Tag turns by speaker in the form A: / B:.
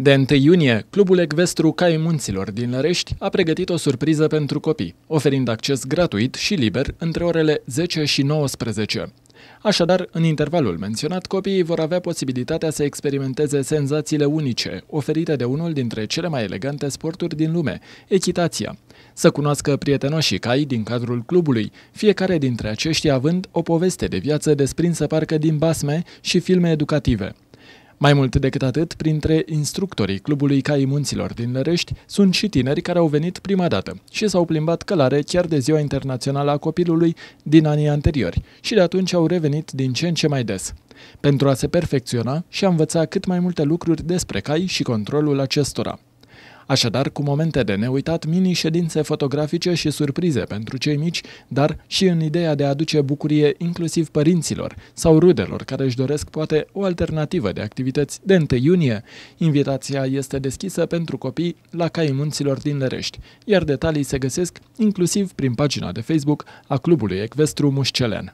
A: De 1 iunie, Clubul Ecvestru Cai Munților din Lărești a pregătit o surpriză pentru copii, oferind acces gratuit și liber între orele 10 și 19. Așadar, în intervalul menționat, copiii vor avea posibilitatea să experimenteze senzațiile unice oferite de unul dintre cele mai elegante sporturi din lume, echitația, să cunoască prietenoșii cai din cadrul clubului, fiecare dintre aceștia având o poveste de viață desprinsă parcă din basme și filme educative. Mai mult decât atât, printre instructorii Clubului Caii Munților din Lărești sunt și tineri care au venit prima dată și s-au plimbat călare chiar de Ziua Internațională a Copilului din anii anteriori și de atunci au revenit din ce în ce mai des. Pentru a se perfecționa și a învăța cât mai multe lucruri despre cai și controlul acestora. Așadar, cu momente de neuitat, mini-ședințe fotografice și surprize pentru cei mici, dar și în ideea de a aduce bucurie inclusiv părinților sau rudelor care își doresc poate o alternativă de activități de 1 iunie. Invitația este deschisă pentru copii la Caii Munților din Lerești, iar detalii se găsesc inclusiv prin pagina de Facebook a Clubului Ecvestru Mușcelen.